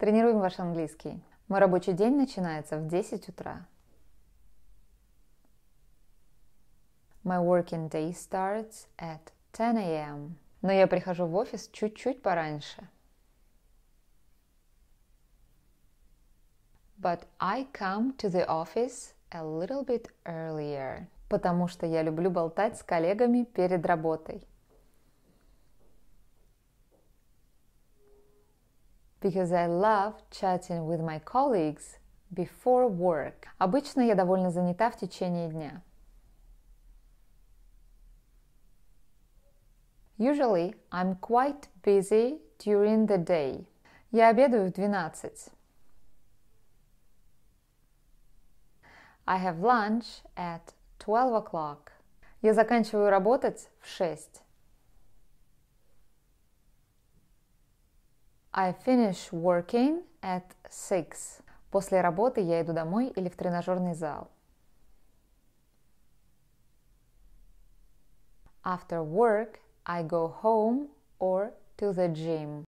Тренируем ваш английский. Мой рабочий день начинается в 10 утра. My working day starts at 10 a.m. Но я прихожу в офис чуть-чуть пораньше. But I come to the office a little bit earlier. Потому что я люблю болтать с коллегами перед работой. because I love chatting with my colleagues before work. Обычно я довольно занята в течение дня. Usually I'm quite busy during the day. Я обедаю в 12. I have lunch at 12 o'clock. Я заканчиваю работать в 6. I finish working at six. После работы я иду домой или в тренажерный зал. After work, I go home or to the gym.